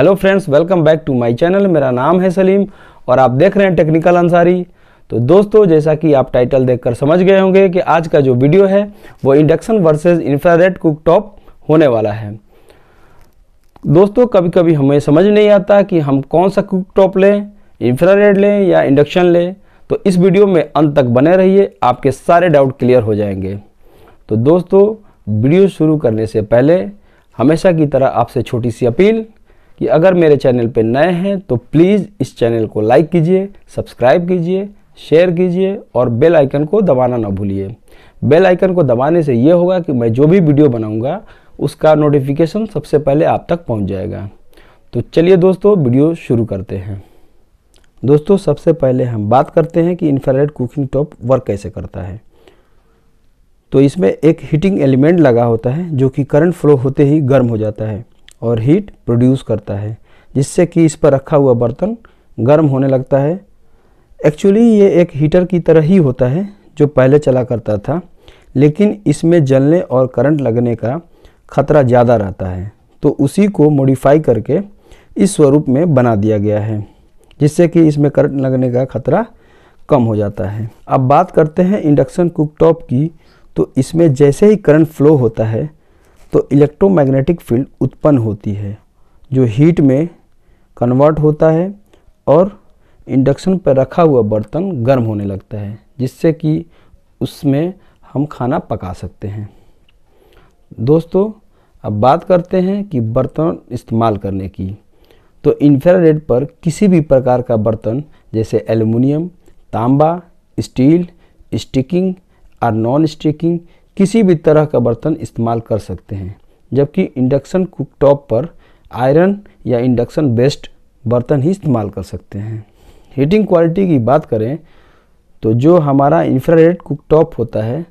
hello friends welcome back to my channel मेरा नाम है सलीम और आप देख रहे हैं टेक्निकल अंसारी तो दोस्तों जैसा कि आप टाइटल देखकर समझ गए होंगे कि आज का जो वीडियो है वो इंडक्शन वर्सेस इंफ्रारेड कुकटॉप होने वाला है दोस्तों कभी कभी हमें समझ नहीं आता कि हम कौन सा कुकटॉप लें इंफ्रारेड लें या इंडक्शन लें तो इस वीडियो में अंत तक बने रहिए आपके सारे डाउट क्लियर हो जाएंगे तो दोस्तों वीडियो शुरू करने से पहले हमेशा की तरह आपसे छोटी सी अपील कि अगर मेरे चैनल पर नए हैं तो प्लीज़ इस चैनल को लाइक कीजिए सब्सक्राइब कीजिए शेयर कीजिए और बेल आइकन को दबाना ना भूलिए बेल आइकन को दबाने से ये होगा कि मैं जो भी वीडियो बनाऊंगा उसका नोटिफिकेशन सबसे पहले आप तक पहुंच जाएगा तो चलिए दोस्तों वीडियो शुरू करते हैं दोस्तों सबसे पहले हम बात करते हैं कि इन्फ्रारेड कुकिंग टॉप वर्क कैसे करता है तो इसमें एक हीटिंग एलिमेंट लगा होता है जो कि करंट फ्लो होते ही गर्म हो जाता है और हीट प्रोड्यूस करता है जिससे कि इस पर रखा हुआ बर्तन गर्म होने लगता है एक्चुअली ये एक हीटर की तरह ही होता है जो पहले चला करता था लेकिन इसमें जलने और करंट लगने का खतरा ज़्यादा रहता है तो उसी को मॉडिफाई करके इस स्वरूप में बना दिया गया है जिससे कि इसमें करंट लगने का खतरा कम हो जाता है अब बात करते हैं इंडक्शन कुकटॉप की तो इसमें जैसे ही करंट फ्लो होता है तो इलेक्ट्रोमैग्नेटिक फील्ड उत्पन्न होती है जो हीट में कन्वर्ट होता है और इंडक्शन पर रखा हुआ बर्तन गर्म होने लगता है जिससे कि उसमें हम खाना पका सकते हैं दोस्तों अब बात करते हैं कि बर्तन इस्तेमाल करने की तो इंफ्रारेड पर किसी भी प्रकार का बर्तन जैसे एल्युमिनियम तांबा स्टील स्टिकिंग और नॉन स्टिकिंग किसी भी तरह का बर्तन इस्तेमाल कर सकते हैं जबकि इंडक्शन कुक टॉप पर आयरन या इंडक्शन बेस्ड बर्तन ही इस्तेमाल कर सकते हैं हीटिंग क्वालिटी की बात करें तो जो हमारा इंफ्रारेड कुक टॉप होता है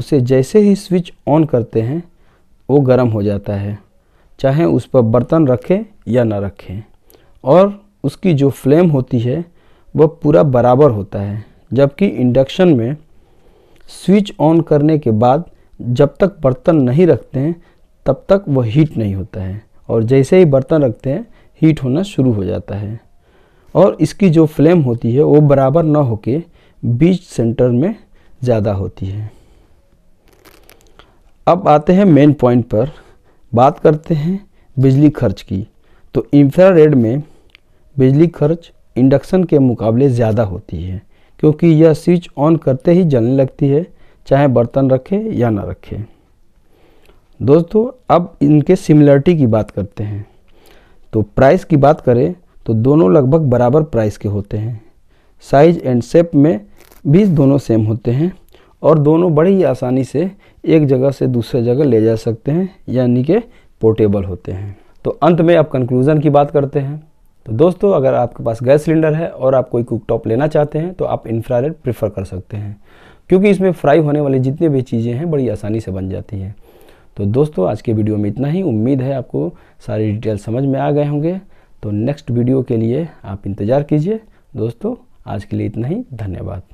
उसे जैसे ही स्विच ऑन करते हैं वो गर्म हो जाता है चाहे उस पर बर्तन रखें या ना रखें और उसकी जो फ्लेम होती है वह पूरा बराबर होता है जबकि इंडक्शन में स्विच ऑन करने के बाद जब तक बर्तन नहीं रखते हैं तब तक वह हीट नहीं होता है और जैसे ही बर्तन रखते हैं हीट होना शुरू हो जाता है और इसकी जो फ्लेम होती है वो बराबर ना होके बीच सेंटर में ज़्यादा होती है अब आते हैं मेन पॉइंट पर बात करते हैं बिजली खर्च की तो इंफ्रारेड में बिजली खर्च इंडक्शन के मुकाबले ज़्यादा होती है क्योंकि यह स्विच ऑन करते ही जलने लगती है चाहे बर्तन रखें या ना रखें दोस्तों अब इनके सिमिलरिटी की बात करते हैं तो प्राइस की बात करें तो दोनों लगभग बराबर प्राइस के होते हैं साइज एंड शेप में भी दोनों सेम होते हैं और दोनों बड़ी ही आसानी से एक जगह से दूसरे जगह ले जा सकते हैं यानी कि पोर्टेबल होते हैं तो अंत में अब कंक्लूज़न की बात करते हैं तो दोस्तों अगर आपके पास गैस सिलेंडर है और आप कोई कुक टॉप लेना चाहते हैं तो आप इंफ्रारेड प्रेफर कर सकते हैं क्योंकि इसमें फ्राई होने वाली जितनी भी चीज़ें हैं बड़ी आसानी से बन जाती हैं तो दोस्तों आज के वीडियो में इतना ही उम्मीद है आपको सारी डिटेल समझ में आ गए होंगे तो नेक्स्ट वीडियो के लिए आप इंतज़ार कीजिए दोस्तों आज के लिए इतना ही धन्यवाद